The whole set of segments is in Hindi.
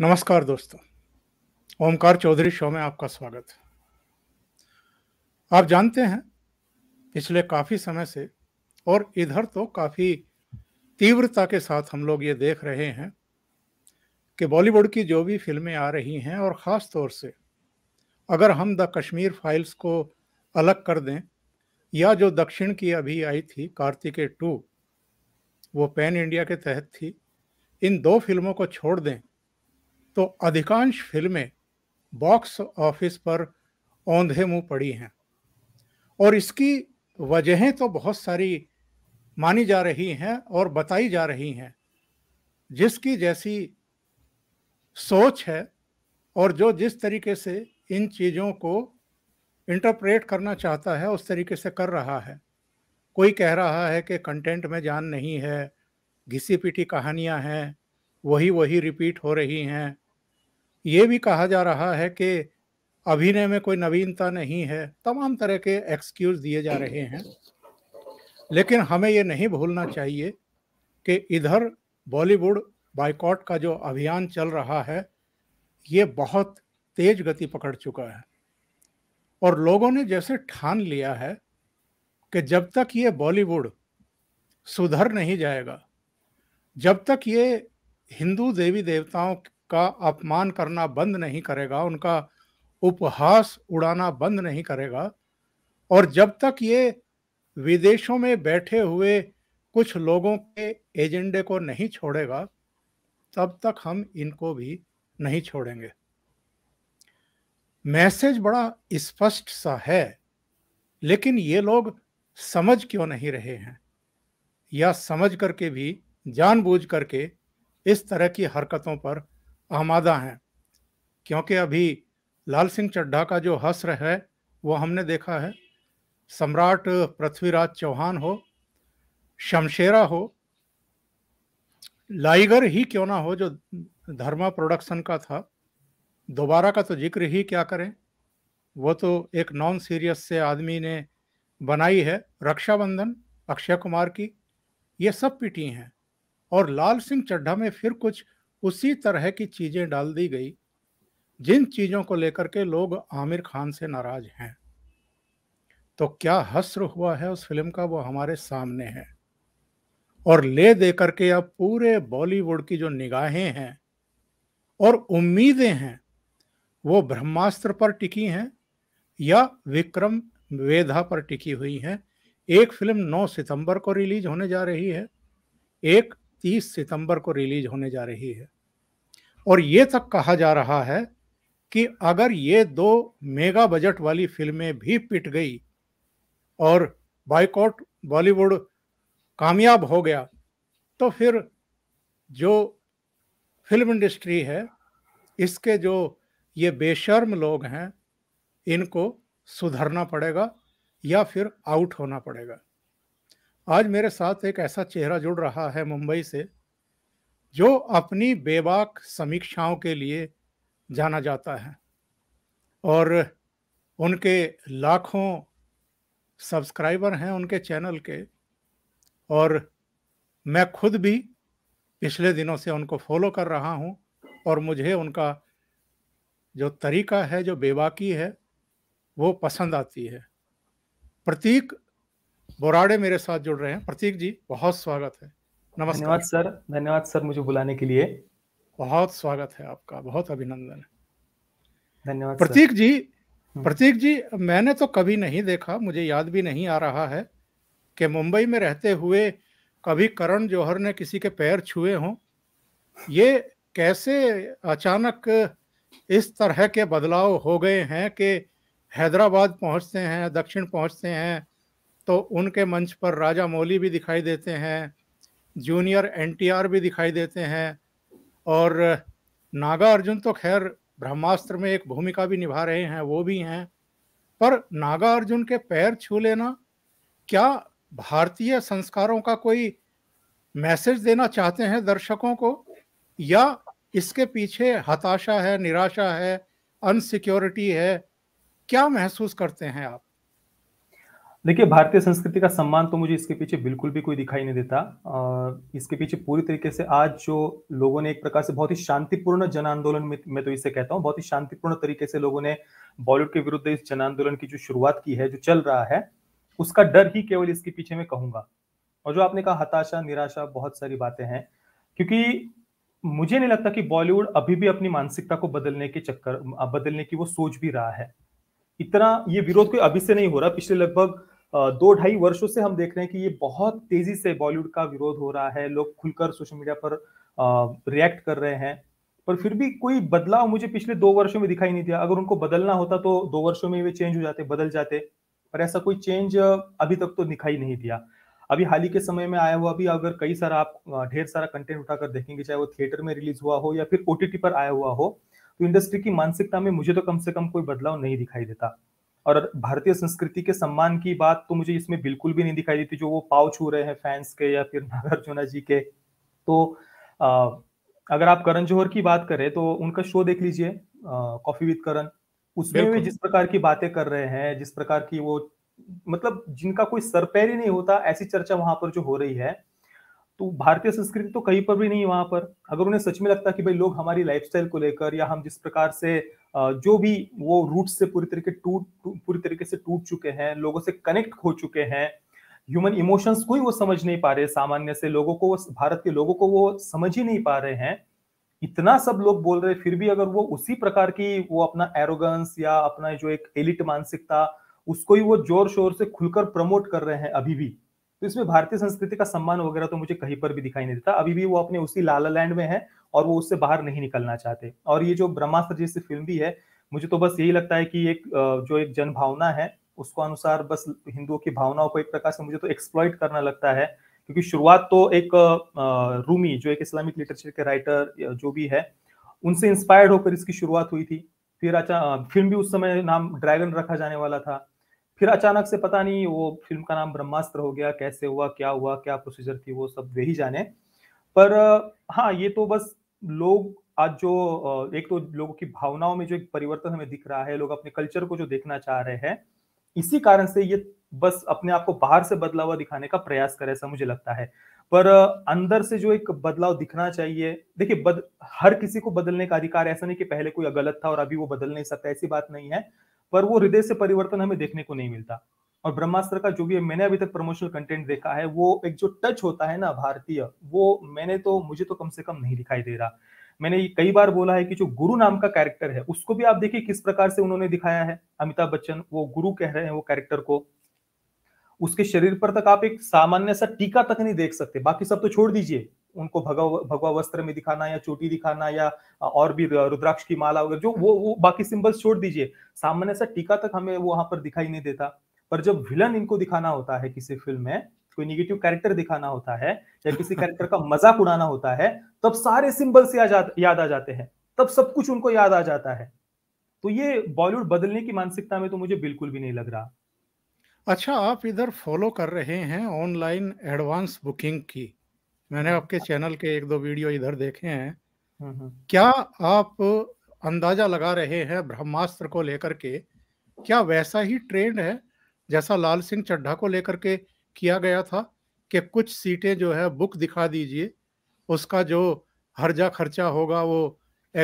नमस्कार दोस्तों ओमकार चौधरी शो में आपका स्वागत है आप जानते हैं पिछले काफ़ी समय से और इधर तो काफ़ी तीव्रता के साथ हम लोग ये देख रहे हैं कि बॉलीवुड की जो भी फिल्में आ रही हैं और ख़ास तौर से अगर हम द कश्मीर फाइल्स को अलग कर दें या जो दक्षिण की अभी आई थी कार्तिके टू वो पैन इंडिया के तहत थी इन दो फिल्मों को छोड़ दें तो अधिकांश फिल्में बॉक्स ऑफिस पर औंधे मुंह पड़ी हैं और इसकी वजहें तो बहुत सारी मानी जा रही हैं और बताई जा रही हैं जिसकी जैसी सोच है और जो जिस तरीके से इन चीज़ों को इंटरप्रेट करना चाहता है उस तरीके से कर रहा है कोई कह रहा है कि कंटेंट में जान नहीं है घिसी पीटी कहानियां हैं वही वही रिपीट हो रही हैं ये भी कहा जा रहा है कि अभिनय में कोई नवीनता नहीं है तमाम तरह के एक्सक्यूज दिए जा रहे हैं लेकिन हमें ये नहीं भूलना चाहिए कि इधर बॉलीवुड बाइकॉट का जो अभियान चल रहा है ये बहुत तेज गति पकड़ चुका है और लोगों ने जैसे ठान लिया है कि जब तक ये बॉलीवुड सुधर नहीं जाएगा जब तक ये हिंदू देवी देवताओं का अपमान करना बंद नहीं करेगा उनका उपहास उड़ाना बंद नहीं करेगा और जब तक ये विदेशों में बैठे हुए कुछ लोगों के एजेंडे को नहीं छोड़ेगा तब तक हम इनको भी नहीं छोड़ेंगे मैसेज बड़ा स्पष्ट सा है लेकिन ये लोग समझ क्यों नहीं रहे हैं या समझ करके भी जानबूझ करके इस तरह की हरकतों पर आमादा हैं क्योंकि अभी लाल सिंह चड्ढा का जो हस्र है वो हमने देखा है सम्राट पृथ्वीराज चौहान हो शमशेरा हो लाइगर ही क्यों ना हो जो धर्मा प्रोडक्शन का था दोबारा का तो जिक्र ही क्या करें वो तो एक नॉन सीरियस से आदमी ने बनाई है रक्षाबंधन अक्षय कुमार की ये सब पीटी हैं और लाल सिंह चड्ढा में फिर कुछ उसी तरह की चीज़ें डाल दी गई जिन चीज़ों को लेकर के लोग आमिर खान से नाराज़ हैं तो क्या हस्र हुआ है उस फिल्म का वो हमारे सामने है और ले दे करके अब पूरे बॉलीवुड की जो निगाहें हैं और उम्मीदें हैं वो ब्रह्मास्त्र पर टिकी हैं या विक्रम वेधा पर टिकी हुई हैं एक फिल्म 9 सितंबर को रिलीज होने जा रही है एक 30 सितंबर को रिलीज होने जा रही है और ये तक कहा जा रहा है कि अगर ये दो मेगा बजट वाली फिल्में भी पिट गई और बाइकआउट बॉलीवुड कामयाब हो गया तो फिर जो फिल्म इंडस्ट्री है इसके जो ये बेशर्म लोग हैं इनको सुधरना पड़ेगा या फिर आउट होना पड़ेगा आज मेरे साथ एक ऐसा चेहरा जुड़ रहा है मुंबई से जो अपनी बेबाक समीक्षाओं के लिए जाना जाता है और उनके लाखों सब्सक्राइबर हैं उनके चैनल के और मैं खुद भी पिछले दिनों से उनको फॉलो कर रहा हूं और मुझे उनका जो तरीका है जो बेबाकी है वो पसंद आती है प्रतीक बोराडे मेरे साथ जुड़ रहे हैं प्रतीक जी बहुत स्वागत है नमस्कार धन्यवाद सर धन्यवाद सर मुझे बुलाने के लिए बहुत स्वागत है आपका बहुत अभिनंदन धन्यवाद प्रतीक जी हम्म। प्रतीक जी मैंने तो कभी नहीं देखा मुझे याद भी नहीं आ रहा है कि मुंबई में रहते हुए कभी करण जौहर ने किसी के पैर छुए हों ये कैसे अचानक इस तरह के बदलाव हो गए हैं कि हैदराबाद पहुंचते हैं दक्षिण पहुंचते हैं तो उनके मंच पर राजा मौली भी दिखाई देते हैं जूनियर एनटीआर भी दिखाई देते हैं और नागा अर्जुन तो खैर ब्रह्मास्त्र में एक भूमिका भी निभा रहे हैं वो भी हैं पर नागा अर्जुन के पैर छू लेना क्या भारतीय संस्कारों का कोई मैसेज देना चाहते हैं दर्शकों को या इसके पीछे हताशा है निराशा है अनसिक्योरिटी है क्या महसूस करते हैं आप देखिए भारतीय संस्कृति का सम्मान तो मुझे इसके पीछे बिल्कुल भी कोई दिखाई नहीं देता इसके पीछे पूरी तरीके से आज जो लोगों ने एक प्रकार से बहुत ही शांतिपूर्ण जन आंदोलन में मैं तो इसे कहता हूँ बहुत ही शांतिपूर्ण तरीके से लोगों ने बॉलीवुड के विरुद्ध इस जन आंदोलन की जो शुरुआत की है जो चल रहा है उसका डर ही केवल इसके पीछे मैं कहूंगा और जो आपने कहा हताशा निराशा बहुत सारी बातें हैं क्योंकि मुझे नहीं लगता कि बॉलीवुड अभी भी अपनी मानसिकता को बदलने के चक्कर बदलने की वो सोच भी रहा है इतना ये विरोध कोई अभी से नहीं हो रहा पिछले लगभग दो ढाई वर्षों से हम देख रहे हैं कि ये बहुत तेजी से बॉलीवुड का विरोध हो रहा है लोग खुलकर सोशल मीडिया पर रिएक्ट कर रहे हैं पर फिर भी कोई बदलाव मुझे पिछले दो वर्षों में दिखाई नहीं दिया अगर उनको बदलना होता तो दो वर्षों में वे चेंज हो जाते बदल जाते पर ऐसा कोई चेंज अभी तक तो दिखाई नहीं दिया अभी हाल ही के समय में आया हुआ भी अगर कई सारा आप ढेर सारा कंटेंट उठाकर देखेंगे चाहे वो थिएटर में रिलीज हुआ हो या फिर ओटीटी पर आया हुआ हो तो इंडस्ट्री की मानसिकता में मुझे तो कम से कम कोई बदलाव नहीं दिखाई देता और भारतीय संस्कृति के सम्मान की बात तो मुझे इसमें बिल्कुल भी नहीं दिखाई देती जो वो पाव छू रहे हैं फैंस के या फिर नागार्जुना जी के तो आ, अगर आप करण जौहर की बात करें तो उनका शो देख लीजिए कॉफी विद करण उसमें भी जिस प्रकार की बातें कर रहे हैं जिस प्रकार की वो मतलब जिनका कोई सरपैर ही नहीं होता ऐसी चर्चा वहां पर जो हो रही है तो भारतीय संस्कृति तो कहीं पर भी नहीं वहां पर अगर उन्हें सच में लगता कि भाई लोग हमारी लाइफस्टाइल को लेकर या हम जिस प्रकार से जो भी वो रूट से पूरी तरीके टूट पूरी तरीके से टूट चुके हैं लोगों से कनेक्ट हो चुके हैं ह्यूमन इमोशंस को ही वो समझ नहीं पा रहे सामान्य से लोगों को भारत के लोगों को वो समझ ही नहीं पा रहे हैं इतना सब लोग बोल रहे फिर भी अगर वो उसी प्रकार की वो अपना एरोगेंस या अपना जो एक एलिट मानसिकता उसको ही वो जोर शोर से खुलकर प्रमोट कर रहे हैं अभी भी तो इसमें भारतीय संस्कृति का सम्मान वगैरह तो मुझे कहीं पर भी दिखाई नहीं देता अभी भी वो अपने उसी लाला लैंड में है और वो उससे बाहर नहीं निकलना चाहते और ये जो ब्रह्मास्त्र जैसी फिल्म भी है मुझे तो बस यही लगता है कि एक जो एक जनभावना है उसको अनुसार बस हिंदुओं की भावनाओं को एक प्रकार से मुझे तो एक्सप्लॉइट करना लगता है क्योंकि शुरुआत तो एक रूमी जो एक इस्लामिक लिटरेचर के राइटर जो भी है उनसे इंस्पायर्ड होकर इसकी शुरुआत हुई थी फिर अच्छा फिल्म भी उस समय नाम ड्रैगन रखा जाने वाला था फिर अचानक से पता नहीं वो फिल्म का नाम ब्रह्मास्त्र हो गया कैसे हुआ क्या हुआ क्या प्रोसीजर थी वो सब वे ही जाने पर हाँ ये तो बस लोग आज जो एक तो लोगों की भावनाओं में जो एक परिवर्तन हमें दिख रहा है लोग अपने कल्चर को जो देखना चाह रहे हैं इसी कारण से ये बस अपने आप को बाहर से बदला हुआ दिखाने का प्रयास करे ऐसा मुझे लगता है पर अंदर से जो एक बदलाव दिखना चाहिए देखिए बद हर किसी को बदलने का अधिकार ऐसा नहीं कि पहले कोई गलत था और अभी वो बदल नहीं सकता ऐसी बात नहीं है पर वो हृदय से परिवर्तन हमें देखने को नहीं मिलता और ब्रह्मास्त्र का जो भी मैंने अभी तक प्रमोशनल कंटेंट देखा है वो एक जो टच होता है ना भारतीय वो मैंने तो मुझे तो कम से कम नहीं दिखाई दे रहा मैंने कई बार बोला है कि जो गुरु नाम का कैरेक्टर है उसको भी आप देखिए किस प्रकार से उन्होंने दिखाया है अमिताभ बच्चन वो गुरु कह रहे हैं वो कैरेक्टर को उसके शरीर पर तक आप एक सामान्य सा टीका तक नहीं देख सकते बाकी सब तो छोड़ दीजिए उनको भगवा भगवा वस्त्र में दिखाना या चोटी दिखाना या और भी रुद्राक्ष की माला वगैरह जो वो वो बाकी सिंबल्स छोड़ दीजिए सामान्य सा टीका तक हमें वो वहां पर दिखाई नहीं देता पर जब विलन इनको दिखाना होता है किसी फिल्म में कोई निगेटिव कैरेक्टर दिखाना होता है या किसी कैरेक्टर का मजाक उड़ाना होता है तब सारे सिंबल्स याद आ जाते हैं तब सब कुछ उनको याद आ जाता है तो ये बॉलीवुड बदलने की मानसिकता में तो मुझे बिल्कुल भी नहीं लग रहा अच्छा आप इधर फॉलो कर रहे हैं ऑनलाइन एडवांस बुकिंग की मैंने आपके चैनल के एक दो वीडियो इधर देखे हैं हाँ, हाँ। क्या आप अंदाजा लगा रहे हैं ब्रह्मास्त्र को लेकर के क्या वैसा ही ट्रेंड है जैसा लाल सिंह चड्ढा को लेकर के किया गया था कि कुछ सीटें जो है बुक दिखा दीजिए उसका जो हर्जा खर्चा होगा वो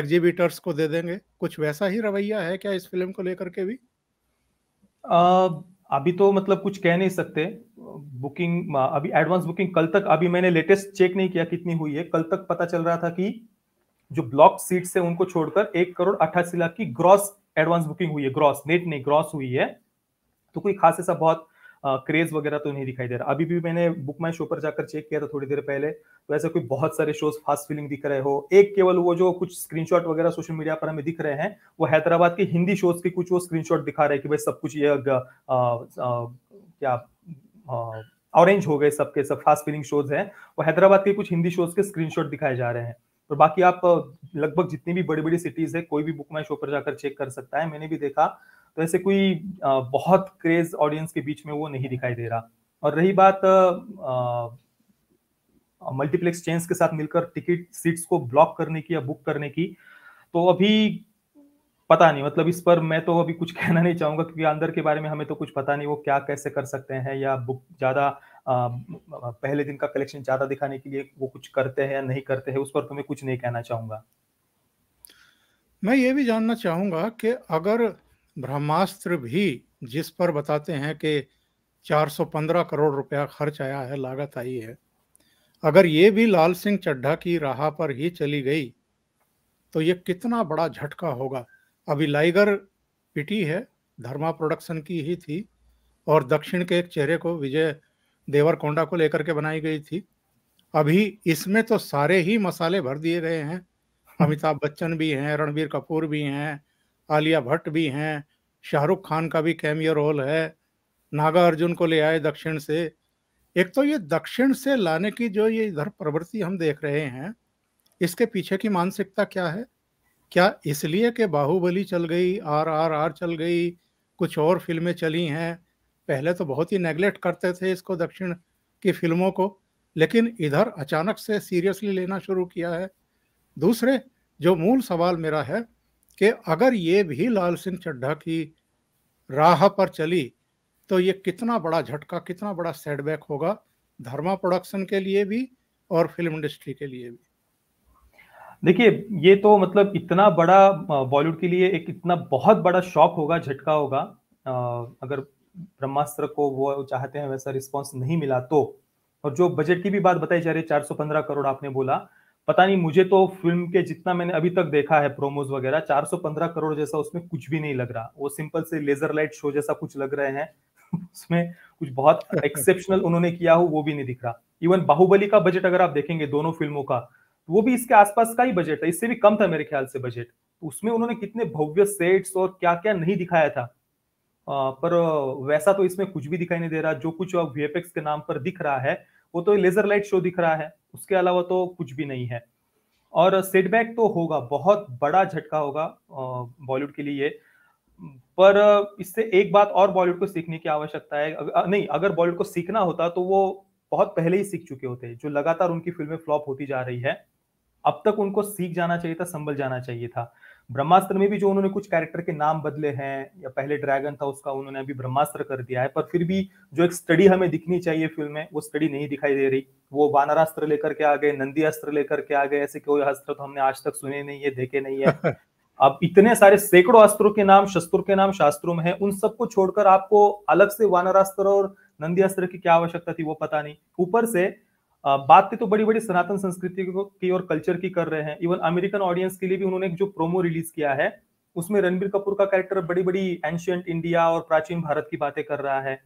एग्जीबिटर्स को दे देंगे कुछ वैसा ही रवैया है क्या इस फिल्म को लेकर के भी आ, अभी तो मतलब कुछ कह नहीं सकते बुकिंग अभी एडवांस बुकिंग कल तक अभी मैंने लेटेस्ट चेक नहीं किया कितनी हुई है कल तक पता चल रहा था कि जो ब्लॉक सीट है उनको छोड़कर एक करोड़ अट्ठासी लाख की ग्रॉस एडवांस बुकिंग हुई है ग्रॉस नेट नहीं ग्रॉस हुई है तो कोई खास ऐसा बहुत क्रेज वगैरह तो नहीं दिखाई दे रहा अभी भी मैंने बुक माई शो पर जाकर चेक किया था थोड़ी देर पहले तो ऐसे कोई बहुत सारे शोज फास्ट फीलिंग दिख रहे हो एक केवल वो जो कुछ स्क्रीनशॉट वगैरह सोशल मीडिया पर हमें दिख रहे हैं वो हैदराबाद के हिंदी शोज के कुछ वो स्क्रीनशॉट दिखा रहे हैं कि भाई सब कुछ ये क्या ऑरेंज हो गए सबके सब फास्ट फीलिंग शोज हैं वो हैदराबाद के कुछ हिंदी शोज के स्क्रीनशॉट दिखाए जा रहे हैं और बाकी आप लगभग जितनी भी बड़ी बड़ी सिटीज है कोई भी बुक माई शो पर जाकर चेक कर सकता है मैंने भी देखा तो ऐसे कोई बहुत क्रेज ऑडियंस के बीच में वो नहीं दिखाई दे रहा और रही बात मल्टीप्लेक्स चेन्स के साथ मिलकर टिकट सीट्स को ब्लॉक करने की या बुक करने की तो अभी पता नहीं मतलब इस पर मैं तो अभी कुछ कहना नहीं चाहूंगा क्योंकि अंदर के बारे में हमें तो कुछ पता नहीं वो क्या कैसे कर सकते हैं या बुक ज़्यादा पहले दिन का कलेक्शन ज़्यादा दिखाने के लिए वो कुछ करते हैं या नहीं करते हैं उस पर तो मैं कुछ नहीं कहना चाहूंगा मैं ये भी जानना चाहूंगा कि अगर ब्रह्मास्त्र भी जिस पर बताते हैं कि 415 करोड़ रुपया खर्च आया है लागत आई है अगर ये भी लाल सिंह चड्ढा की राह पर ही चली गई तो ये कितना बड़ा झटका होगा अभी लाइगर पिटी है धर्मा प्रोडक्शन की ही थी और दक्षिण के एक चेहरे को विजय देवरकोंडा को लेकर के बनाई गई थी अभी इसमें तो सारे ही मसाले भर दिए गए हैं हम्म। अमिताभ बच्चन भी हैं रणबीर कपूर भी हैं आलिया भट्ट भी हैं शाहरुख खान का भी कैमियो रोल है नागा अर्जुन को ले आए दक्षिण से एक तो ये दक्षिण से लाने की जो ये इधर प्रवृत्ति हम देख रहे हैं इसके पीछे की मानसिकता क्या है क्या इसलिए कि बाहुबली चल गई आर आर आर चल गई कुछ और फिल्में चली हैं पहले तो बहुत ही नेग्लेक्ट करते थे इसको दक्षिण की फिल्मों को लेकिन इधर अचानक से सीरियसली लेना शुरू किया है दूसरे जो मूल सवाल मेरा है कि अगर ये भी लाल सिंह चड्ढा की राह पर चली तो ये कितना बड़ा झटका कितना बड़ा सेटबैक होगा धर्मा प्रोडक्शन के लिए भी और फिल्म इंडस्ट्री के लिए भी देखिए ये तो मतलब इतना बड़ा बॉलीवुड के लिए एक इतना बहुत बड़ा शॉक होगा झटका होगा अगर ब्रह्मास्त्र को वो चाहते हैं वैसा रिस्पॉन्स नहीं मिला तो और जो बजट की भी बात बताई जा रही है चार सौ पंद्रह करोड़ आपने बोला पता नहीं मुझे तो फिल्म के जितना मैंने अभी तक देखा है प्रोमोज वगैरह चार सौ पंद्रह करोड़ जैसा उसमें कुछ भी नहीं लग रहा वो सिंपल से लेजर लाइट शो जैसा कुछ लग रहे हैं उसमें कुछ बहुत एक्सेप्शनल उन्होंने किया हो वो भी नहीं दिख रहा इवन बाहुबली का बजट अगर आप देखेंगे दोनों फिल्मों का तो वो भी इसके आसपास का ही बजट था इससे भी कम था मेरे ख्याल से बजट तो उसमें उन्होंने कितने भव्य सेट्स और क्या क्या नहीं दिखाया था पर वैसा तो इसमें कुछ भी दिखाई नहीं दे रहा जो कुछ वीएफएक्स के नाम पर दिख रहा है वो तो लेजर लाइट शो दिख रहा है उसके अलावा तो कुछ भी नहीं है और सेटबैक तो होगा बहुत बड़ा झटका होगा बॉलीवुड के लिए पर इससे एक बात और बॉलीवुड को सीखने की आवश्यकता है नहीं अगर बॉलीवुड को सीखना होता तो वो बहुत पहले ही सीख चुके होते जो लगातार उनकी फिल्में फ्लॉप होती जा रही है अब तक उनको सीख जाना चाहिए था संभल जाना चाहिए था ब्रह्मास्त्र में भी जो उन्होंने कुछ कैरेक्टर के नाम बदले हैं या पहले ड्रैगन था उसका उन्होंने अभी ब्रह्मास्त्र कर दिया है पर फिर भी जो एक स्टडी हमें दिखनी चाहिए फिल्म में वो स्टडी नहीं दिखाई दे रही वो वानरास्त्र लेकर के आ गए नंदी अस्त्र लेकर के आ गए ऐसे कोई अस्त्र तो हमने आज तक सुने नहीं है देखे नहीं है अब इतने सारे सैकड़ों अस्त्रों के नाम शस्त्रों के नाम शास्त्रों में है उन सबको छोड़कर आपको अलग से वानरास्त्र और नंदी अस्त्र की क्या आवश्यकता थी वो पता नहीं ऊपर से बात तो बड़ी बड़ी सनातन संस्कृति की और कल्चर की कर रहे हैं इवन अमेरिकन ऑडियंस के लिए भी उन्होंने जो प्रोमो रिलीज किया है उसमें रणबीर कपूर का कैरेक्टर बड़ी बड़ी एंशियंट इंडिया और प्राचीन भारत की बातें कर रहा है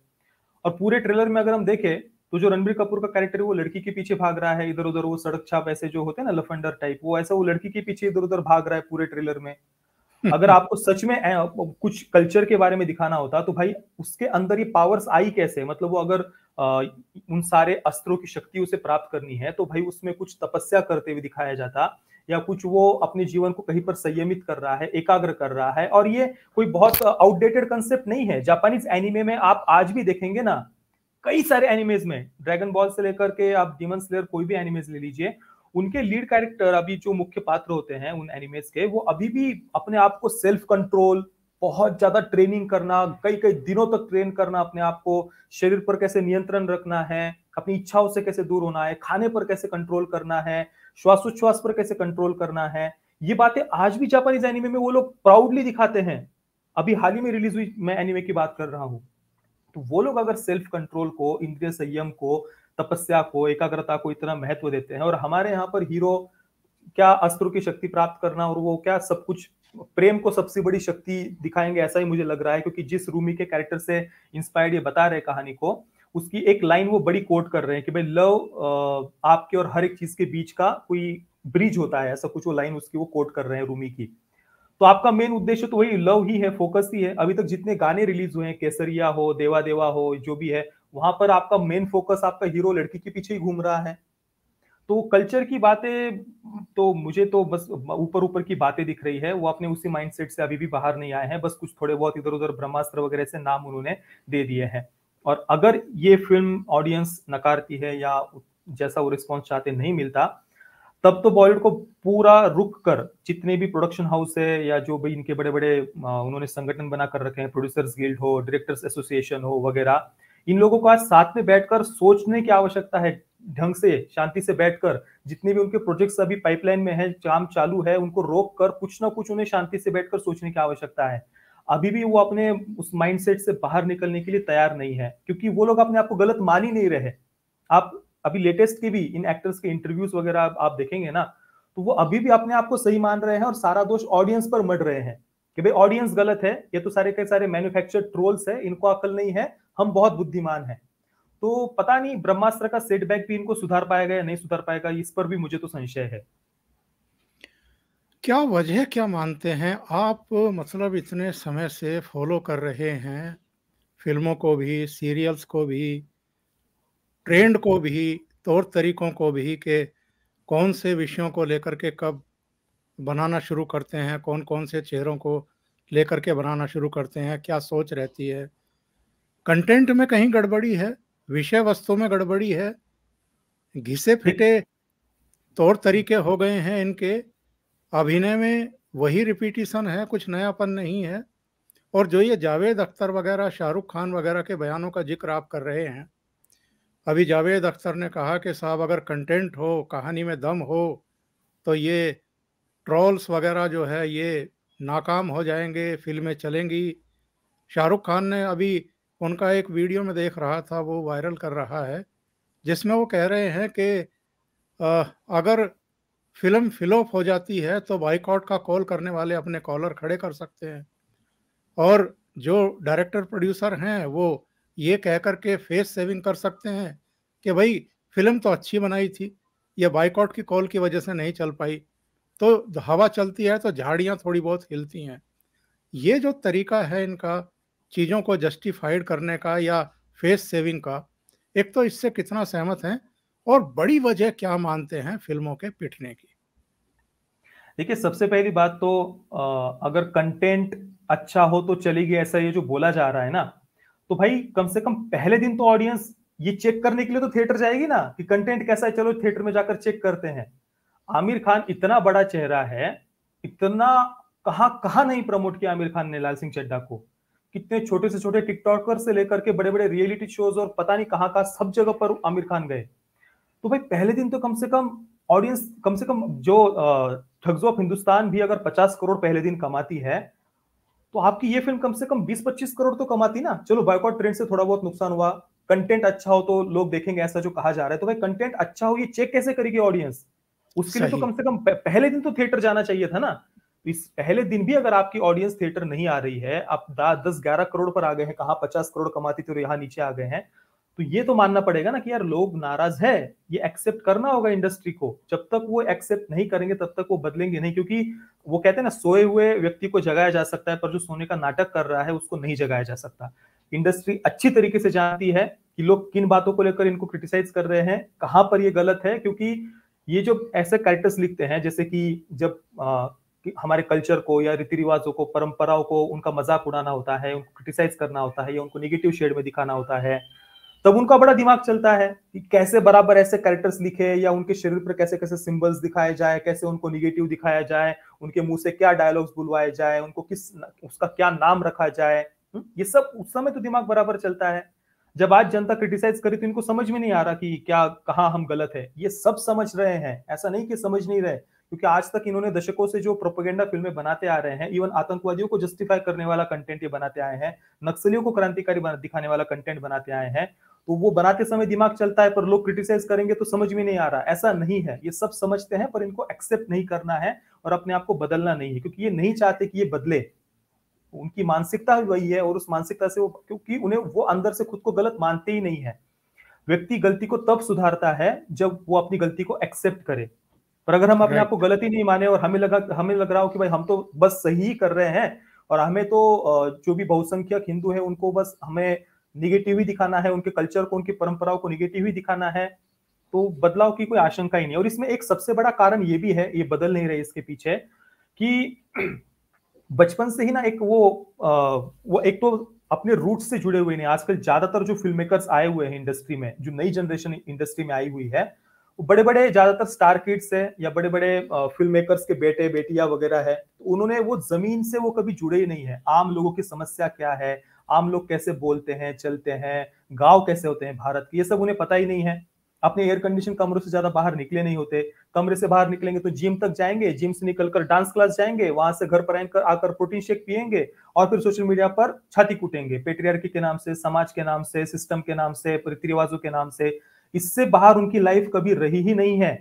और पूरे ट्रेलर में अगर हम देखें तो जो रणबीर कपूर का कैरेक्टर है वो लड़की के पीछे भाग रहा है इधर उधर वो सड़क छाप ऐसे जो होते हैं ना लफंडर टाइप वो ऐसा वो लड़की के पीछे इधर उधर भाग रहा है पूरे ट्रेलर में अगर आपको सच में कुछ कल्चर के बारे में दिखाना होता तो भाई उसके अंदर ये पावर्स आई कैसे मतलब वो अगर आ, उन सारे अस्त्रों की शक्ति उसे प्राप्त करनी है तो भाई उसमें कुछ तपस्या करते हुए दिखाया जाता या कुछ वो अपने जीवन को कहीं पर संयमित कर रहा है एकाग्र कर रहा है और ये कोई बहुत आउटडेटेड कंसेप्ट नहीं है जापानीज एनिमे में आप आज भी देखेंगे ना कई सारे एनिमेज में ड्रैगन बॉल से लेकर के आप डिमन स्लेयर कोई भी एनिमेज ले लीजिए उनके लीड कैरेक्टर अभी जो मुख्य पात्र होते हैं उन एनिमेस के वो अभी भी अपने आप को सेल्फ कंट्रोल बहुत ज्यादा ट्रेनिंग करना कई कई दिनों तक ट्रेन करना अपने आप को शरीर पर कैसे नियंत्रण रखना है अपनी इच्छाओं से कैसे दूर होना है खाने पर कैसे कंट्रोल करना है श्वासोच्छ्वास पर कैसे कंट्रोल करना है ये बातें आज भी जापानीज एनिमे में वो लोग प्राउडली दिखाते हैं अभी हाल ही में रिलीज हुई मैं एनिमे की बात कर रहा हूँ तो वो लोग अगर सेल्फ कंट्रोल को इंद्रिय संयम को तपस्या को एकाग्रता को इतना महत्व देते हैं और हमारे यहाँ पर हीरो क्या अस्त्र की शक्ति प्राप्त करना और वो क्या सब कुछ प्रेम को सबसे बड़ी शक्ति दिखाएंगे ऐसा ही मुझे लग रहा है क्योंकि जिस रूमी के कैरेक्टर से इंस्पायर्ड ये बता रहे कहानी को उसकी एक लाइन वो बड़ी कोट कर रहे हैं कि भाई लव आपके और हर एक चीज के बीच का कोई ब्रिज होता है ऐसा कुछ वो लाइन उसकी वो कोट कर रहे हैं रूमी की तो आपका मेन उद्देश्य तो वही लव ही है फोकस ही है अभी तक जितने गाने रिलीज हुए हैं केसरिया हो देवा देवा हो जो भी है वहां पर आपका मेन फोकस आपका हीरो लड़की के पीछे ही घूम रहा है तो कल्चर की बातें तो मुझे तो बस ऊपर ऊपर की बातें दिख रही है वो अपने उसी माइंडसेट से अभी भी बाहर नहीं आए हैं बस कुछ थोड़े बहुत इधर उधर ब्रह्मास्त्र वगैरह से नाम उन्होंने दे दिए हैं और अगर ये फिल्म ऑडियंस नकारती है या जैसा वो रिस्पॉन्स चाहते नहीं मिलता तब तो बॉलीवुड को पूरा रुक कर जितने भी प्रोडक्शन हाउस है या जो भी इनके बड़े बड़े उन्होंने संगठन बना कर रखे हैं प्रोड्यूसर्स गिल्ड हो डायरेक्टर्स एसोसिएशन हो वगैरह इन लोगों को आज साथ में बैठकर सोचने की आवश्यकता है ढंग से शांति से बैठकर जितने भी उनके प्रोजेक्ट्स अभी पाइपलाइन में है काम चालू है उनको रोक कर कुछ ना कुछ उन्हें शांति से बैठकर सोचने की आवश्यकता है अभी भी वो अपने उस माइंडसेट से बाहर निकलने के लिए तैयार नहीं है क्योंकि वो लोग अपने आप को गलत मान ही नहीं रहे आप अभी लेटेस्ट के भी इन एक्टर्स के इंटरव्यूज वगैरह आप, आप देखेंगे ना तो वो अभी भी अपने आप को सही मान रहे हैं और सारा दोष ऑडियंस पर मर रहे हैं कि भाई ऑडियंस गलत है ये तो सारे कई सारे मैन्युफैक्चर ट्रोल्स है इनको अकल नहीं है हम बहुत बुद्धिमान हैं तो पता नहीं ब्रह्मास्त्र का सेटबैक भी इनको सुधार पाएगा या नहीं सुधार पाएगा इस पर भी मुझे तो संशय है क्या वजह क्या मानते हैं आप मतलब इतने समय से फॉलो कर रहे हैं फिल्मों को भी सीरियल्स को भी ट्रेंड को भी तौर तरीकों को भी के कौन से विषयों को लेकर के कब बनाना शुरू करते हैं कौन कौन से चेहरों को लेकर के बनाना शुरू करते हैं क्या सोच रहती है कंटेंट में कहीं गड़बड़ी है विषय वस्तु में गड़बड़ी है घिसे फिटे तौर तरीके हो गए हैं इनके अभिनय में वही रिपीटिशन है कुछ नयापन नहीं है और जो ये जावेद अख्तर वगैरह शाहरुख खान वगैरह के बयानों का जिक्र आप कर रहे हैं अभी जावेद अख्तर ने कहा कि साहब अगर कंटेंट हो कहानी में दम हो तो ये ट्रॉल्स वगैरह जो है ये नाकाम हो जाएंगे फिल्में चलेंगी शाहरुख खान ने अभी उनका एक वीडियो में देख रहा था वो वायरल कर रहा है जिसमें वो कह रहे हैं कि अगर फिल्म फिलोप हो जाती है तो बाइकआउट का कॉल करने वाले अपने कॉलर खड़े कर सकते हैं और जो डायरेक्टर प्रोड्यूसर हैं वो ये कह कर के फेस सेविंग कर सकते हैं कि भाई फिल्म तो अच्छी बनाई थी यह बाइकआउट की कॉल की वजह से नहीं चल पाई तो हवा चलती है तो झाड़ियाँ थोड़ी बहुत हिलती हैं ये जो तरीका है इनका चीज़ों को जस्टिफाइड करने का या फेस सेविंग का एक तो इससे कितना सहमत हैं और बड़ी वजह क्या मानते हैं फिल्मों के पिटने की देखिए सबसे पहली बात तो आ, अगर कंटेंट अच्छा हो तो चलेगी ऐसा ये जो बोला जा रहा है ना तो भाई कम से कम पहले दिन तो ऑडियंस ये चेक करने के लिए तो थिएटर जाएगी ना कि कंटेंट कैसा है चलो थिएटर में जाकर चेक करते हैं आमिर खान इतना बड़ा चेहरा है इतना कहा कहा नहीं प्रमोट किया आमिर खान ने लाल सिंह चड्डा को कितने छोटे से छोटे टिकटॉकर से लेकर के बड़े बड़े रियलिटी शोज और पता नहीं कहाँ कहाँ सब जगह पर आमिर खान गए तो भाई पहले दिन तो कम से कम ऑडियंस कम से कम जो ठग्स ऑफ हिंदुस्तान भी अगर पचास करोड़ पहले दिन कमाती है तो आपकी ये फिल्म कम से कम बीस पच्चीस करोड़ तो कमाती ना चलो बायकॉट ट्रेंड से थोड़ा बहुत नुकसान हुआ कंटेंट अच्छा हो तो लोग देखेंगे ऐसा जो कहा जा रहा है तो भाई कंटेंट अच्छा हो ये चेक कैसे करेगी ऑडियंस उसके लिए तो कम से कम पहले दिन तो थिएटर जाना चाहिए था ना तो इस पहले दिन भी अगर आपकी ऑडियंस थिएटर नहीं आ रही है आप दस ग्यारह करोड़ पर आ गए हैं कहाँ पचास करोड़ कमाती थी और यहाँ नीचे आ गए हैं तो ये तो मानना पड़ेगा ना कि यार लोग नाराज है ये एक्सेप्ट करना होगा इंडस्ट्री को जब तक वो एक्सेप्ट नहीं करेंगे तब तक वो बदलेंगे नहीं क्योंकि वो कहते हैं ना सोए हुए व्यक्ति को जगाया जा सकता है पर जो सोने का नाटक कर रहा है उसको नहीं जगाया जा सकता इंडस्ट्री अच्छी तरीके से जानती है कि लोग किन बातों को लेकर इनको क्रिटिसाइज कर रहे हैं कहाँ पर ये गलत है क्योंकि ये जो ऐसे कैरेक्टर्स लिखते हैं जैसे कि जब हमारे कल्चर को या रीति रिवाजों को परंपराओं को उनका मजाक उड़ाना होता है उनको क्रिटिसाइज करना होता है या उनको निगेटिव शेड में दिखाना होता है तब उनका बड़ा दिमाग चलता है कि कैसे बराबर ऐसे कैरेक्टर्स लिखे या उनके शरीर पर कैसे कैसे सिंबल्स दिखाए जाए कैसे उनको निगेटिव दिखाया जाए उनके मुंह से क्या डायलॉग्स बुलवाए जाए उनको किस उसका क्या नाम रखा जाए हम्म, ये सब उस समय तो दिमाग बराबर चलता है जब आज जनता क्रिटिसाइज करी तो इनको समझ में नहीं आ रहा कि क्या कहा हम गलत है ये सब समझ रहे हैं ऐसा नहीं कि समझ नहीं रहे क्योंकि आज तक इन्होंने दशकों से जो प्रोपोगेंडा फिल्में बनाते आ रहे हैं इवन आतंकवादियों को जस्टिफाई करने वाला कंटेंट ये बनाते आए हैं नक्सलियों को क्रांतिकारी दिखाने वाला कंटेंट बनाते आए हैं तो वो बनाते समय दिमाग चलता है पर लोग क्रिटिसाइज करेंगे तो समझ में नहीं आ रहा ऐसा नहीं है ये सब समझते हैं पर इनको एक्सेप्ट नहीं करना है और अपने आप को बदलना नहीं है क्योंकि ये नहीं चाहते कि ये बदले उनकी मानसिकता वही है और उस मानसिकता से वो क्योंकि उन्हें वो अंदर से खुद को गलत मानते ही नहीं है व्यक्ति गलती को तब सुधारता है जब वो अपनी गलती को एक्सेप्ट करे पर अगर हम अपने आप को गलती नहीं माने और हमें लगा हमें लग रहा हो कि भाई हम तो बस सही कर रहे हैं और हमें तो जो भी बहुसंख्यक हिंदू है उनको बस हमें निगेटिव ही दिखाना है उनके कल्चर को उनकी परंपराओं को निगेटिव ही दिखाना है तो बदलाव की कोई आशंका ही नहीं और इसमें एक सबसे बड़ा कारण ये भी है ये बदल नहीं रहे इसके पीछे कि बचपन से ही ना एक वो वो एक तो अपने रूट से जुड़े हुए नहीं आजकल ज्यादातर जो फिल्म मेकर्स आए हुए हैं इंडस्ट्री में जो नई जनरेशन इंडस्ट्री में आई हुई है बड़े बड़े ज्यादातर स्टार किड्स है या बड़े बड़े फिल्म मेकर्स के बेटे बेटिया वगैरह है तो उन्होंने वो जमीन से वो कभी जुड़े ही नहीं है आम लोगों की समस्या क्या है आम लोग कैसे बोलते हैं चलते हैं गांव कैसे होते हैं भारत की ये सब उन्हें पता ही नहीं है अपने एयर कंडीशन कमरों से ज्यादा बाहर निकले नहीं होते कमरे से बाहर निकलेंगे तो जिम तक जाएंगे जिम से निकलकर डांस क्लास जाएंगे वहां से घर पर आकर आकर प्रोटीन शेक पियेंगे और फिर सोशल मीडिया पर छाती कूटेंगे पेट्रियार्की के नाम से समाज के नाम से सिस्टम के नाम से रीति रिवाजों के नाम से इससे बाहर उनकी लाइफ कभी रही ही नहीं है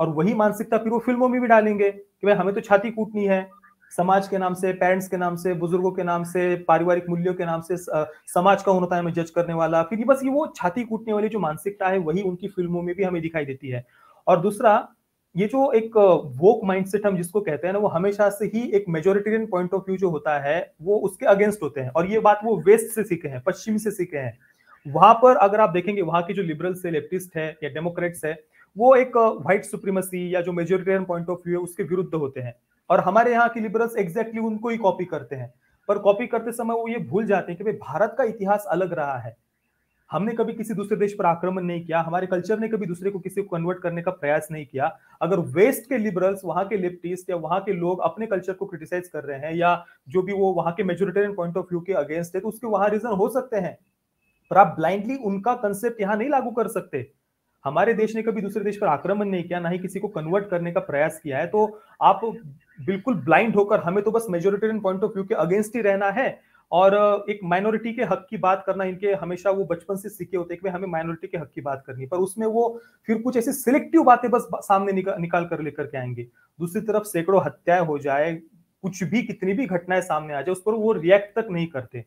और वही मानसिकता फिर वो फिल्मों में भी डालेंगे कि भाई हमें तो छाती कूटनी है समाज के नाम से पेरेंट्स के नाम से बुजुर्गों के नाम से पारिवारिक मूल्यों के नाम से समाज कौन होता है हमें जज करने वाला फिर बस ये वो छाती कूटने वाली जो मानसिकता है वही उनकी फिल्मों में भी हमें दिखाई देती है और दूसरा ये जो एक वोक माइंडसेट हम जिसको कहते हैं ना वो हमेशा से ही एक मेजोरिटेरियन पॉइंट ऑफ व्यू जो होता है वो उसके अगेंस्ट होते हैं और ये बात वो वेस्ट से सीखे हैं पश्चिम से सीखे हैं वहां पर अगर आप देखेंगे वहां के जो लिबरल से लेफ्टिस्ट है या डेमोक्रेट्स है वो एक व्हाइट सुप्रीमसी या जो मेजोरिटेरियन पॉइंट ऑफ व्यू है उसके विरुद्ध होते हैं और हमारे यहाँ के लिबरल्स एग्जैक्टली उनको ही कॉपी करते हैं पर कॉपी करते समय वो ये भूल जाते हैं कि भाई भारत का इतिहास अलग रहा है हमने कभी किसी दूसरे देश पर आक्रमण नहीं किया हमारे कल्चर ने कभी दूसरे को किसी को कन्वर्ट करने का प्रयास नहीं किया अगर वेस्ट के लिबरल्स वहां के लेफ्टिस्ट या वहां के लोग अपने कल्चर को क्रिटिसाइज कर रहे हैं या जो भी वो वहां के मेजोरिटेरियन पॉइंट ऑफ व्यू के अगेंस्ट है तो उसके वहां रीजन हो सकते हैं पर आप ब्लाइंडली उनका कंसेप्ट यहाँ नहीं लागू कर सकते हमारे देश ने कभी दूसरे देश पर आक्रमण नहीं किया ना ही किसी को कन्वर्ट करने का प्रयास किया है तो आप बिल्कुल ब्लाइंड होकर हमें तो बस मेजोरिटेरियन पॉइंट ऑफ व्यू के अगेंस्ट ही रहना है और एक माइनॉरिटी के हक की बात करना इनके हमेशा वो बचपन से सीखे होते हैं कि हमें माइनॉरिटी के हक की बात करनी पर उसमें वो फिर कुछ ऐसी सिलेक्टिव बातें बस सामने निका, निकाल कर लेकर के आएंगे दूसरी तरफ सैकड़ों हत्याएं हो जाए कुछ भी कितनी भी घटनाएं सामने आ जाए उस पर वो रिएक्ट तक नहीं करते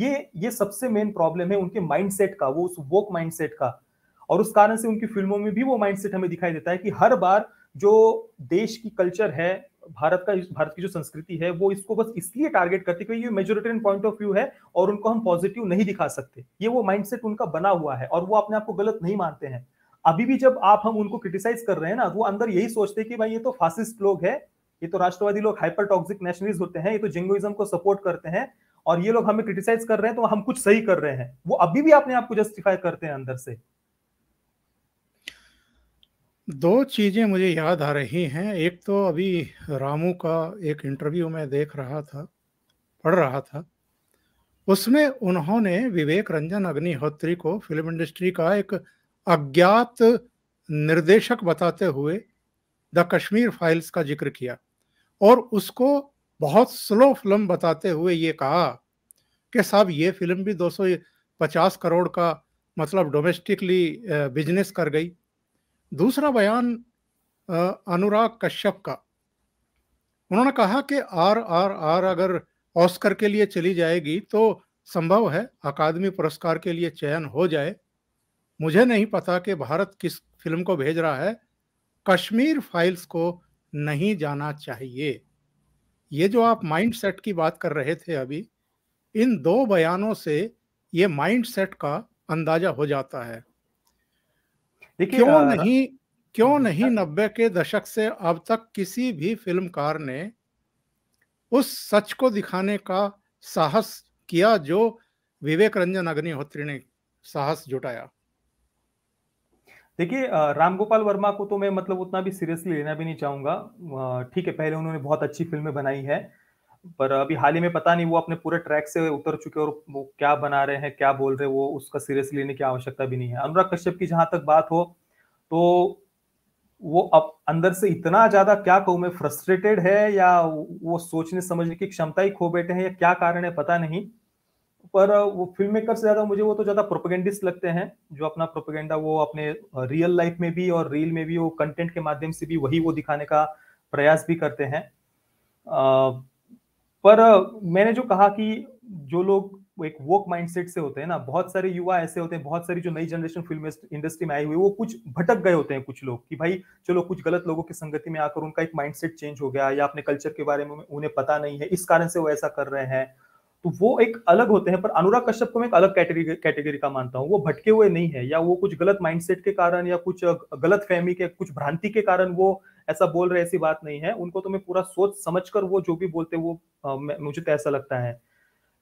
ये ये सबसे मेन प्रॉब्लम है उनके माइंडसेट का वो उस वोक माइंडसेट का और उस कारण से उनकी फिल्मों में भी वो माइंडसेट हमें दिखाई देता है कि हर बार जो देश की कल्चर है भारत का भारत की जो संस्कृति है वो इसको बस इसलिए टारगेट करती है ये मेजोरिटेरियन पॉइंट ऑफ व्यू है और उनको हम पॉजिटिव नहीं दिखा सकते ये वो माइंडसेट उनका बना हुआ है और वो अपने आप को गलत नहीं मानते हैं अभी भी जब आप हम उनको क्रिटिसाइज कर रहे हैं ना वो अंदर यही सोचते हैं कि भाई ये तो फासिस्ट लोग है ये तो राष्ट्रवादी लोग हाइपर टॉक्सिक नेशनलिस्ट होते हैं ये तो जिंगोइज्म को सपोर्ट करते हैं और ये लोग हमें क्रिटिसाइज कर रहे हैं तो हम कुछ सही कर रहे हैं वो अभी भी अपने आप को जस्टिफाई करते हैं अंदर से दो चीजें मुझे याद आ रही हैं एक तो अभी रामू का एक इंटरव्यू में देख रहा था पढ़ रहा था उसमें उन्होंने विवेक रंजन अग्निहोत्री को फिल्म इंडस्ट्री का एक अज्ञात निर्देशक बताते हुए द कश्मीर फाइल्स का जिक्र किया और उसको बहुत स्लो फिल्म बताते हुए ये कहा कि साहब ये फिल्म भी 250 करोड़ का मतलब डोमेस्टिकली बिजनेस कर गई दूसरा बयान अनुराग कश्यप का उन्होंने कहा कि आर आर आर अगर ऑस्कर के लिए चली जाएगी तो संभव है अकादमी पुरस्कार के लिए चयन हो जाए मुझे नहीं पता कि भारत किस फिल्म को भेज रहा है कश्मीर फाइल्स को नहीं जाना चाहिए ये जो आप माइंड सेट की बात कर रहे थे अभी इन दो बयानों से ये माइंड सेट का अंदाजा हो जाता है क्यों आ... नहीं क्यों हम्म, नहीं हाँ। नब्बे के दशक से अब तक किसी भी फिल्मकार ने उस सच को दिखाने का साहस किया जो विवेक रंजन अग्निहोत्री ने साहस जुटाया देखिए राम गोपाल वर्मा को तो मैं मतलब उतना भी सीरियसली लेना भी नहीं चाहूंगा ठीक है पहले उन्होंने बहुत अच्छी फिल्में बनाई है पर अभी हाल ही में पता नहीं वो अपने पूरे ट्रैक से उतर चुके और वो क्या बना रहे हैं क्या बोल रहे हैं वो उसका सीरियस लेने की आवश्यकता भी नहीं है अनुराग कश्यप की जहां तक बात हो तो वो अब अंदर से इतना ज्यादा क्या कहूँ मैं फ्रस्ट्रेटेड है या वो सोचने समझने की क्षमता ही खो बैठे हैं या क्या कारण है पता नहीं पर वो फिल्म मेकर से ज्यादा मुझे वो तो ज्यादा प्रोपेगेंडिस्ट लगते हैं जो अपना प्रोपोगेंडा वो अपने रियल लाइफ में भी और रील में भी वो कंटेंट के माध्यम से भी वही वो दिखाने का प्रयास भी करते हैं पर मैंने जो कहा कि जो लोग एक वोक माइंडसेट से होते हैं ना बहुत सारे युवा ऐसे होते हैं बहुत सारी जो नई जनरेशन फिल्म इंडस्ट्री में आई हुई वो कुछ भटक गए होते हैं कुछ लोग कि भाई चलो कुछ गलत लोगों की संगति में आकर उनका एक माइंडसेट चेंज हो गया या अपने कल्चर के बारे में उन्हें पता नहीं है इस कारण से वो ऐसा कर रहे हैं तो वो एक अलग होते हैं पर अनुराग कश्यप को मैं एक अलग कैटेगरी कैटेगरी का मानता हूँ वो भटके हुए नहीं है या वो कुछ गलत माइंडसेट के कारण या कुछ गलत फहमी के कुछ भ्रांति के कारण वो ऐसा बोल रहे ऐसी बात नहीं है उनको तो मैं पूरा सोच समझ कर वो जो भी बोलते वो आ, मुझे तो ऐसा लगता है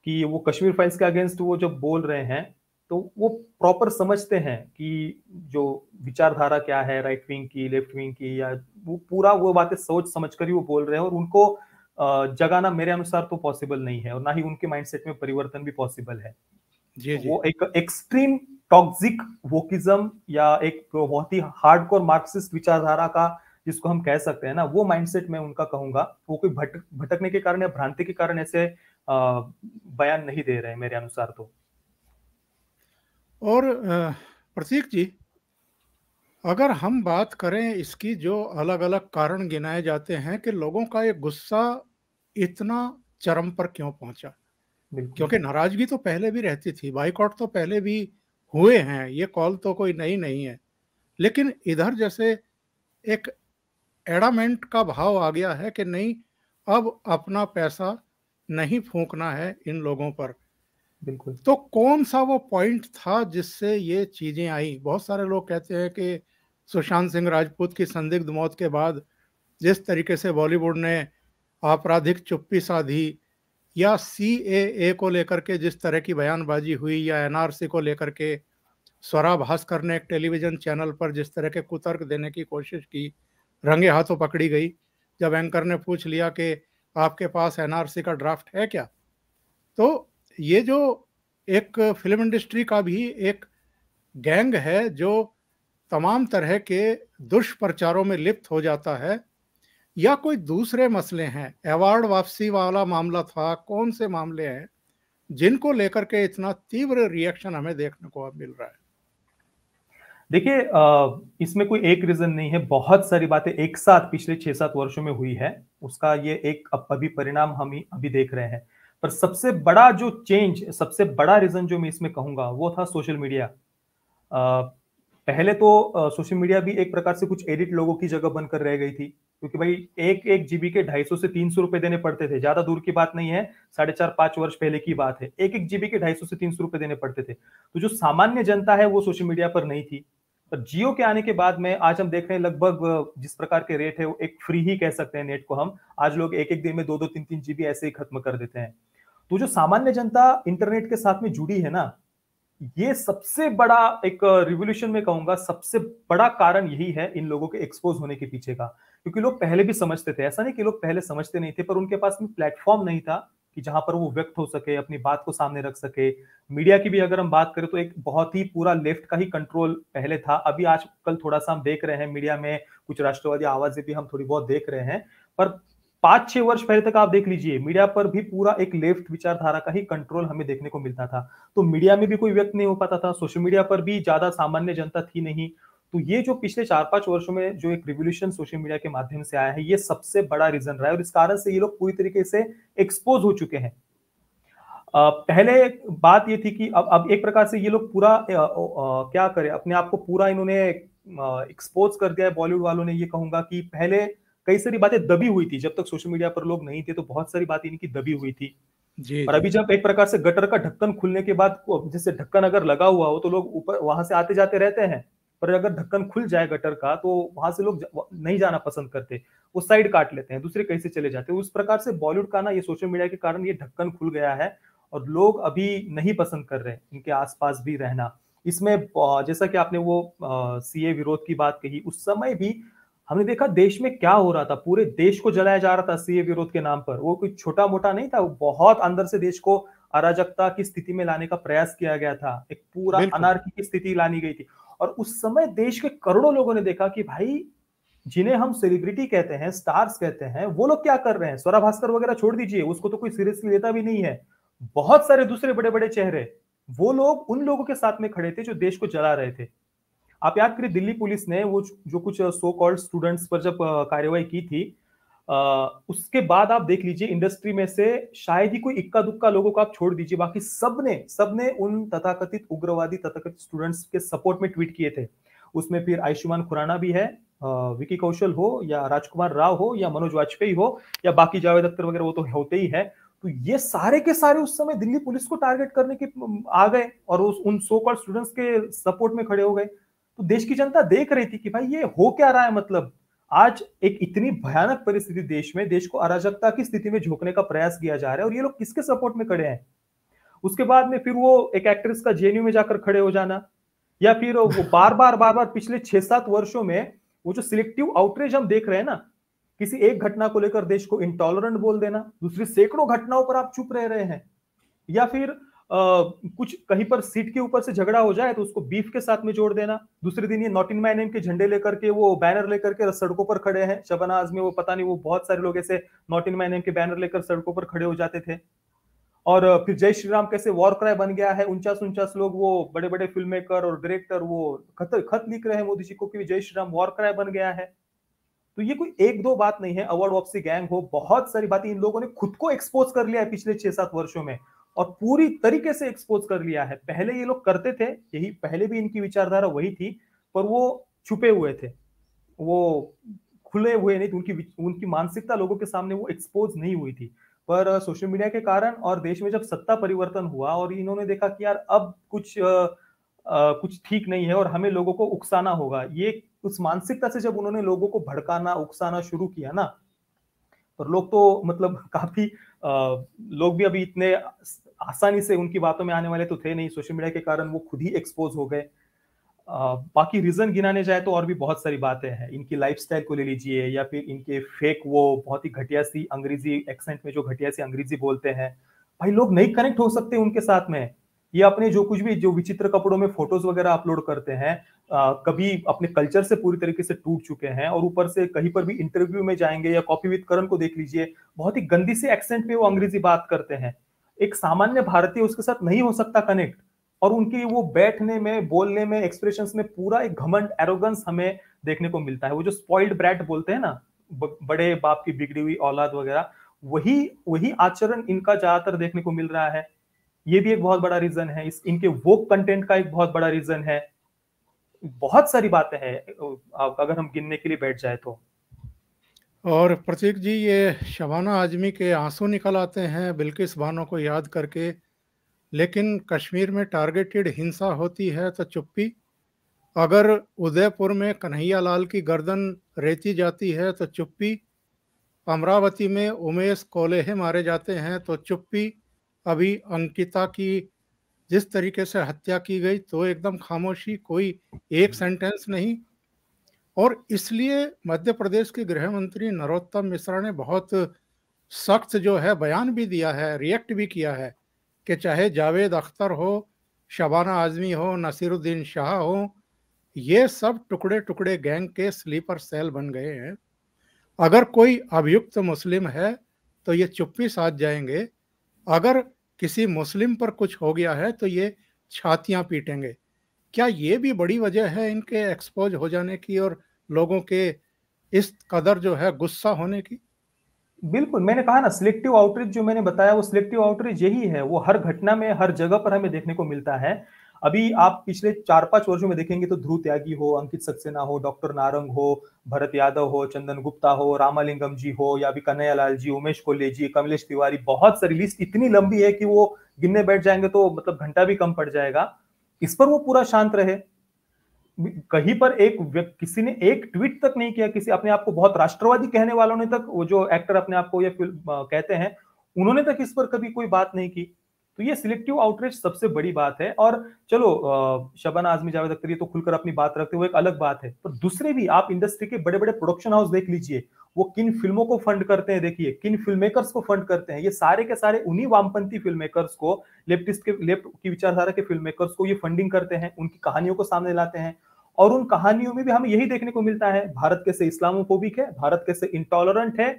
कि वो कश्मीर फाइल्स के अगेंस्ट वो जब बोल रहे हैं तो वो प्रॉपर समझते हैं कि जो विचारधारा क्या है राइट विंग की लेफ्ट विंग की या वो पूरा वो बातें सोच समझ कर ही वो बोल रहे हैं और उनको जगाना मेरे अनुसार तो पॉसिबल नहीं है और ना ही उनके माइंडसेट में परिवर्तन भी पॉसिबल है जी, तो जी. वो एक एक्सट्रीम टॉक्सिक वोकिज्म या एक बहुत ही हार्डकोर मार्क्सिस्ट विचारधारा का जिसको हम कह सकते हैं ना वो माइंडसेट मैं उनका कहूंगा वो कोई भटक भटकने के कारण या भ्रांति के कारण ऐसे बयान नहीं दे रहे मेरे अनुसार तो और प्रतीक जी अगर हम बात करें इसकी जो अलग अलग कारण गिनाए जाते हैं कि लोगों का एक गुस्सा इतना चरम पर क्यों पहुंचा क्योंकि नाराजगी तो पहले भी रहती थी बाइकआउट तो पहले भी हुए हैं ये कॉल तो कोई नई नहीं है लेकिन इधर जैसे एक एडामेंट का भाव आ गया है कि नहीं अब अपना पैसा नहीं फूकना है इन लोगों पर बिल्कुल तो कौन सा वो पॉइंट था जिससे ये चीजें आई बहुत सारे लोग कहते हैं कि सुशांत सिंह राजपूत की संदिग्ध मौत के बाद जिस तरीके से बॉलीवुड ने आपराधिक चुप्पी साधी या सी ए को लेकर के जिस तरह की बयानबाजी हुई या एनआरसी को लेकर के स्वरा भास्कर ने एक टेलीविज़न चैनल पर जिस तरह के कुतर्क देने की कोशिश की रंगे हाथों पकड़ी गई जब एंकर ने पूछ लिया कि आपके पास एनआरसी का ड्राफ्ट है क्या तो ये जो एक फिल्म इंडस्ट्री का भी एक गैंग है जो तमाम तरह के दुष्प्रचारों में लिप्त हो जाता है या कोई दूसरे मसले हैं अवार्ड वापसी वाला मामला था कौन से मामले हैं जिनको लेकर के इतना तीव्र रिएक्शन हमें देखने को अब मिल रहा है देखिए इसमें कोई एक रीजन नहीं है बहुत सारी बातें एक साथ पिछले छह सात वर्षों में हुई है उसका ये एक अभी परिणाम हम अभी देख रहे हैं पर सबसे बड़ा जो चेंज सबसे बड़ा रीजन जो मैं इसमें कहूंगा वो था सोशल मीडिया पहले तो सोशल मीडिया भी एक प्रकार से कुछ एडिट लोगों की जगह बनकर रह गई थी क्योंकि भाई एक एक जीबी के ढाई सौ से तीन सौ रुपए देने पड़ते थे ज्यादा दूर की बात नहीं है साढ़े चार पांच वर्ष पहले की बात है एक एक जीबी के ढाई सौ से तीन सौ रुपए देने पड़ते थे तो जो सामान्य जनता है वो सोशल मीडिया पर नहीं थी पर जियो के आने के बाद में आज हम देख रहे हैं लगभग जिस प्रकार के रेट है वो एक फ्री ही कह सकते हैं नेट को हम आज लोग एक एक दिन में दो दो तीन तीन जीबी ऐसे ही खत्म कर देते हैं तो जो सामान्य जनता इंटरनेट के साथ में जुड़ी है ना ये सबसे बड़ा एक रिवोल्यूशन में कहूंगा सबसे बड़ा कारण यही है इन लोगों के एक्सपोज होने के पीछे का क्योंकि लोग पहले भी समझते थे ऐसा नहीं कि लोग पहले समझते नहीं थे पर उनके पास प्लेटफॉर्म नहीं था कि जहां पर वो व्यक्त हो सके अपनी बात को सामने रख सके मीडिया की भी अगर हम बात करें तो एक बहुत ही पूरा लेफ्ट का ही कंट्रोल पहले था अभी आजकल थोड़ा सा हम देख रहे हैं मीडिया में कुछ राष्ट्रवादी आवाजें भी हम थोड़ी बहुत देख रहे हैं पर पांच छह वर्ष पहले तक आप देख लीजिए मीडिया पर भी पूरा एक लेफ्ट विचारधारा का ही कंट्रोल हमें देखने को मिलता था तो मीडिया में भी कोई व्यक्त नहीं हो पाता था सोशल मीडिया पर भी ज्यादा सामान्य जनता थी नहीं तो ये जो पिछले चार पांच वर्षों में जो एक रिवोल्यूशन सोशल मीडिया के माध्यम से आया है ये सबसे बड़ा रीजन रहा है और इस कारण से ये लोग पूरी तरीके से एक्सपोज हो चुके हैं पहले बात ये थी कि अब अब एक प्रकार से ये लोग पूरा क्या करें अपने आप को पूरा इन्होंने एक्सपोज कर दिया है बॉलीवुड वालों ने ये कहूंगा कि पहले कई सारी बातें दबी हुई थी जब तक सोशल मीडिया पर लोग नहीं थे तो बहुत सारी बातें इनकी दबी हुई थी जी, और अभी जब एक प्रकार से गटर का ढक्कन खुलने के बाद जैसे ढक्कन अगर लगा हुआ हो तो लोग ऊपर वहां से आते जाते रहते हैं पर अगर ढक्कन खुल जाए गटर का तो वहां से लोग नहीं जाना पसंद करते वो साइड काट लेते हैं दूसरे कहीं से चले जाते हैं उस प्रकार से बॉलीवुड का ना ये सोशल मीडिया के कारण ये ढक्कन खुल गया है और लोग अभी नहीं पसंद कर रहे हैं इनके आसपास भी रहना इसमें जैसा कि आपने वो सीए विरोध की बात कही उस समय भी हमने देखा देश में क्या हो रहा था पूरे देश को जलाया जा रहा था सीए विरोध के नाम पर वो कोई छोटा मोटा नहीं था वो बहुत अंदर से देश को अराजकता की स्थिति में लाने का प्रयास किया गया था एक पूरा अनार्की की स्थिति लानी गई थी और उस समय देश के करोड़ों लोगों ने देखा कि भाई जिन्हें हम सेलिब्रिटी कहते हैं स्टार्स कहते हैं वो लोग क्या कर रहे हैं स्वरा भास्कर वगैरह छोड़ दीजिए उसको तो कोई सीरियसली लेता भी नहीं है बहुत सारे दूसरे बड़े बड़े चेहरे वो लोग उन लोगों के साथ में खड़े थे जो देश को जला रहे थे आप याद करिए दिल्ली पुलिस ने वो जो कुछ सो कॉल्ड स्टूडेंट्स पर जब कार्यवाही की थी आ, उसके बाद आप देख लीजिए इंडस्ट्री में से शायद ही कोई इक्का दुक्का लोगों को आप छोड़ दीजिए बाकी सबने सबने उन तथाकथित उग्रवादी तथाकथित स्टूडेंट्स के सपोर्ट में ट्वीट किए थे उसमें फिर आयुष्मान खुराना भी है विकी कौशल हो या राजकुमार राव हो या मनोज वाजपेयी हो या बाकी जावेद अख्तर वगैरह वो तो होते ही है तो ये सारे के सारे उस समय दिल्ली पुलिस को टारगेट करने के आ गए और उस उन सो कॉल्ड स्टूडेंट्स के सपोर्ट में खड़े हो गए तो देश की जनता देख रही थी कि भाई ये हो क्या रहा है मतलब आज एक इतनी भयानक परिस्थिति देश में देश को अराजकता की स्थिति में झोंकने का प्रयास किया जा रहा है और ये लोग किसके सपोर्ट में खड़े हैं उसके बाद में फिर वो एक एक्ट्रेस का जेएनयू में जाकर खड़े हो जाना या फिर वो बार बार बार बार पिछले छह सात वर्षों में वो जो सिलेक्टिव आउटरीच हम देख रहे हैं ना किसी एक घटना को लेकर देश को इंटॉलरेंट बोल देना दूसरी सैकड़ों घटनाओं पर आप चुप रह रहे हैं या फिर कुछ कहीं पर सीट के ऊपर से झगड़ा हो जाए तो उसको बीफ के साथ में जोड़ देना दूसरे दिन ये नॉट इन माई नेम के झंडे लेकर के वो बैनर लेकर के सड़कों पर खड़े हैं शबनाज में वो पता नहीं वो बहुत सारे लोग ऐसे नॉट इन माई नेम के बैनर लेकर सड़कों पर खड़े हो जाते थे और फिर जय श्री राम कैसे वॉर क्राय बन गया है उनचास उनचास लोग वो बड़े बड़े फिल्म मेकर और डायरेक्टर वो खत खत लिख रहे हैं मोदी जी को कि जय श्री राम वॉर क्राय बन गया है तो ये कोई एक दो बात नहीं है अवार्ड वापसी गैंग हो बहुत सारी बातें इन लोगों ने खुद को एक्सपोज कर लिया है पिछले छह सात वर्षों में और पूरी तरीके से एक्सपोज कर लिया है पहले ये लोग करते थे यही पहले भी इनकी विचारधारा वही थी पर वो छुपे हुए थे वो खुले हुए नहीं थे उनकी उनकी मानसिकता लोगों के सामने वो एक्सपोज नहीं हुई थी पर सोशल मीडिया के कारण और देश में जब सत्ता परिवर्तन हुआ और इन्होंने देखा कि यार अब कुछ आ, आ, कुछ ठीक नहीं है और हमें लोगों को उकसाना होगा ये उस मानसिकता से जब उन्होंने लोगों को भड़काना उकसाना शुरू किया ना पर लोग तो मतलब काफी आ, लोग भी अभी इतने आसानी से उनकी बातों में आने वाले तो थे नहीं सोशल मीडिया के कारण वो खुद ही एक्सपोज हो गए बाकी रीजन गिनाने जाए तो और भी बहुत सारी बातें हैं इनकी लाइफ को ले लीजिए या फिर इनके फेक वो बहुत ही घटिया सी अंग्रेजी एक्सेंट में जो घटिया सी अंग्रेजी बोलते हैं भाई लोग नहीं कनेक्ट हो सकते उनके साथ में ये अपने जो कुछ भी जो विचित्र कपड़ों में फोटोज वगैरह अपलोड करते हैं आ, कभी अपने कल्चर से पूरी तरीके से टूट चुके हैं और ऊपर से कहीं पर भी इंटरव्यू में जाएंगे या कॉपी विद करण को देख लीजिए बहुत ही गंदी से एक्सेंट में वो अंग्रेजी बात करते हैं एक सामान्य भारतीय उसके साथ नहीं हो सकता कनेक्ट और उनकी वो बैठने में बोलने में एक्सप्रेशन में पूरा एक घमंड एरोगेंस हमें देखने को मिलता है वो जो स्पॉइल्ड ब्रैट बोलते हैं ना बड़े बाप की बिगड़ी हुई औलाद वगैरह वही वही आचरण इनका ज्यादातर देखने को मिल रहा है ये भी एक बहुत बड़ा रीजन है इस इनके वो कंटेंट का एक बहुत बड़ा रीजन है बहुत सारी बातें हैं अगर हम गिनने के लिए बैठ जाए तो और प्रतीक जी ये शबाना आजमी के आंसू निकल आते हैं बिल्किस बानों को याद करके लेकिन कश्मीर में टारगेटेड हिंसा होती है तो चुप्पी अगर उदयपुर में कन्हैया लाल की गर्दन रेती जाती है तो चुप्पी अमरावती में उमेश कोलेहे मारे जाते हैं तो चुप्पी अभी अंकिता की जिस तरीके से हत्या की गई तो एकदम खामोशी कोई एक हम्म। सेंटेंस नहीं और इसलिए मध्य प्रदेश के गृह मंत्री नरोत्तम मिश्रा ने बहुत सख्त जो है बयान भी दिया है रिएक्ट भी किया है कि चाहे जावेद अख्तर हो शबाना आजमी हो नसीरुद्दीन शाह हो ये सब टुकड़े टुकड़े गैंग के स्लीपर सेल बन गए हैं अगर कोई अभियुक्त मुस्लिम है तो ये चुप्पी साध जाएंगे अगर किसी मुस्लिम पर कुछ हो गया है तो ये छातियां पीटेंगे क्या ये भी बड़ी वजह है इनके एक्सपोज हो जाने की और लोगों के इस कदर जो है गुस्सा होने की बिल्कुल मैंने कहा ना सिलेक्टिव आउटरीच जो मैंने बताया वो सिलेक्टिव आउटरीच यही है वो हर घटना में हर जगह पर हमें देखने को मिलता है अभी आप पिछले चार पांच वर्षों में देखेंगे तो ध्रुव त्यागी हो अंकित सक्सेना हो डॉक्टर नारंग हो भरत यादव हो चंदन गुप्ता हो रामालिंगम जी हो या अभी कन्हैयालाल जी उमेश कोल्ले जी कमलेश तिवारी बहुत सारी लिस्ट इतनी लंबी है कि वो गिनने बैठ जाएंगे तो मतलब घंटा भी कम पड़ जाएगा इस पर वो पूरा शांत रहे कहीं पर एक किसी ने एक ट्वीट तक नहीं किया किसी अपने आप को बहुत राष्ट्रवादी कहने वालों ने तक वो जो एक्टर अपने आप को या फिल्म कहते हैं उन्होंने तक इस पर कभी कोई बात नहीं की तो ये सिलेक्टिव आउटरीच सबसे बड़ी बात है और चलो शबन आजमी जावेद अख्तर ये तो खुलकर अपनी बात रखते हुए एक अलग बात है पर दूसरे भी आप इंडस्ट्री के बड़े बड़े प्रोडक्शन हाउस देख लीजिए वो किन फिल्मों को फंड करते हैं देखिए किन फिल्म मेकर्स को फंड करते हैं ये सारे के सारे उन्हीं वामपंथी फिल्म मेकर्स को लेफ्टिस्ट के लेफ्ट की विचारधारा के फिल्म मेकर्स को ये फंडिंग करते हैं उनकी कहानियों को सामने लाते हैं और उन कहानियों में भी हमें यही देखने को मिलता है भारत कैसे इस्लामोफोबिक है भारत कैसे इंटॉलरेंट है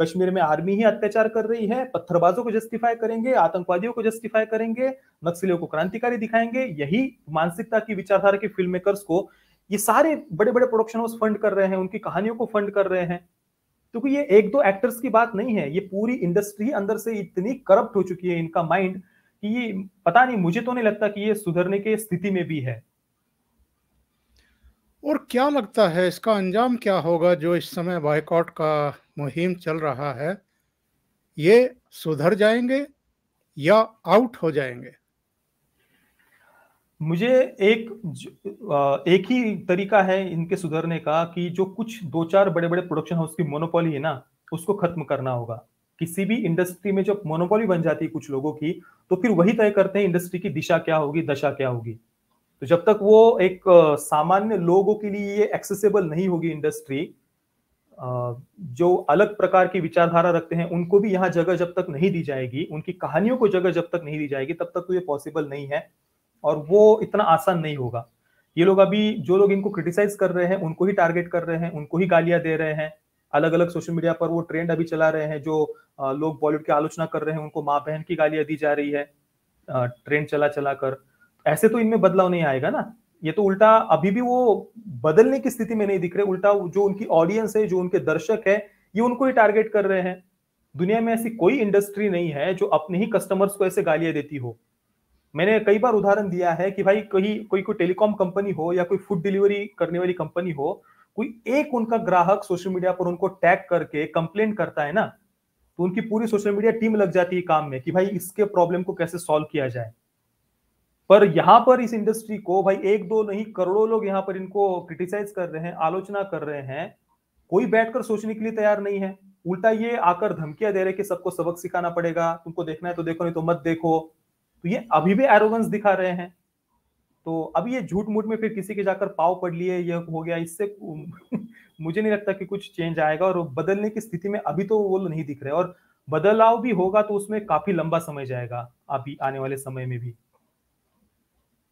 कश्मीर में आर्मी ही अत्याचार कर रही है पत्थरबाजों को जस्टिफाई करेंगे आतंकवादियों को जस्टिफाई करेंगे नक्सलियों को क्रांतिकारी दिखाएंगे यही मानसिकता की विचारधारा के फिल्म मेकर्स को ये सारे बड़े बड़े प्रोडक्शन हाउस फंड कर रहे हैं उनकी कहानियों को फंड कर रहे हैं क्योंकि ये एक दो एक्टर्स की बात नहीं है ये पूरी इंडस्ट्री अंदर से इतनी करप्ट हो चुकी है इनका माइंड कि ये पता नहीं मुझे तो नहीं लगता कि ये सुधरने के स्थिति में भी है और क्या लगता है इसका अंजाम क्या होगा जो इस समय बाइकआउट का मुहिम चल रहा है ये सुधर जाएंगे या आउट हो जाएंगे मुझे एक एक ही तरीका है इनके सुधरने का कि जो कुछ दो चार बड़े बड़े प्रोडक्शन हाउस की मोनोपोली है ना उसको खत्म करना होगा किसी भी इंडस्ट्री में जब मोनोपोली बन जाती है कुछ लोगों की तो फिर वही तय करते हैं इंडस्ट्री की दिशा क्या होगी दशा क्या होगी तो जब तक वो एक सामान्य लोगों के लिए ये एक्सेसिबल नहीं होगी इंडस्ट्री जो अलग प्रकार की विचारधारा रखते हैं उनको भी यहाँ जगह जब तक नहीं दी जाएगी उनकी कहानियों को जगह जब तक नहीं दी जाएगी तब तक तो ये पॉसिबल नहीं है और वो इतना आसान नहीं होगा ये लोग अभी जो लोग इनको क्रिटिसाइज कर रहे हैं उनको ही टारगेट कर रहे हैं उनको ही गालियां दे रहे हैं अलग अलग सोशल मीडिया पर वो ट्रेंड अभी चला रहे हैं जो लोग बॉलीवुड की आलोचना कर रहे हैं उनको माँ बहन की गालियां दी जा रही है ट्रेंड चला चला कर ऐसे तो इनमें बदलाव नहीं आएगा ना ये तो उल्टा अभी भी वो बदलने की स्थिति में नहीं दिख रहे उल्टा जो उनकी ऑडियंस है जो उनके दर्शक है ये उनको ही टारगेट कर रहे हैं दुनिया में ऐसी कोई इंडस्ट्री नहीं है जो अपने ही कस्टमर्स को ऐसे गालियां देती हो मैंने कई बार उदाहरण दिया है कि भाई कहीं कोई कोई टेलीकॉम कंपनी हो या कोई फूड डिलीवरी करने वाली कंपनी हो कोई एक उनका ग्राहक सोशल मीडिया पर उनको टैग करके कंप्लेंट करता है ना तो उनकी पूरी सोशल मीडिया टीम लग जाती है काम में कि भाई इसके प्रॉब्लम को कैसे सॉल्व किया जाए पर यहाँ पर इस इंडस्ट्री को भाई एक दो नहीं करोड़ों लोग यहाँ पर इनको क्रिटिसाइज कर रहे हैं आलोचना कर रहे हैं कोई बैठकर सोचने के लिए तैयार नहीं है उल्टा ये आकर धमकियां दे रहे कि सबको सबक सिखाना पड़ेगा तुमको देखना है तो देखो नहीं तो मत देखो तो ये अभी भी एरोगेंस दिखा रहे हैं तो अभी ये झूठ मूठ में फिर किसी के जाकर पाव पड़ लिए ये हो गया इससे मुझे नहीं लगता कि कुछ चेंज आएगा और बदलने की स्थिति में अभी तो वो नहीं दिख रहे और बदलाव भी होगा तो उसमें काफी लंबा समय जाएगा अभी आने वाले समय में भी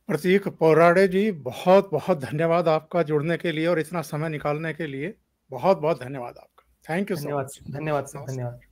प्रतीक पौराड़े जी बहुत बहुत धन्यवाद आपका जुड़ने के लिए और इतना समय निकालने के लिए बहुत बहुत धन्यवाद आपका थैंक यू सो मच धन्यवाद सर धन्यवाद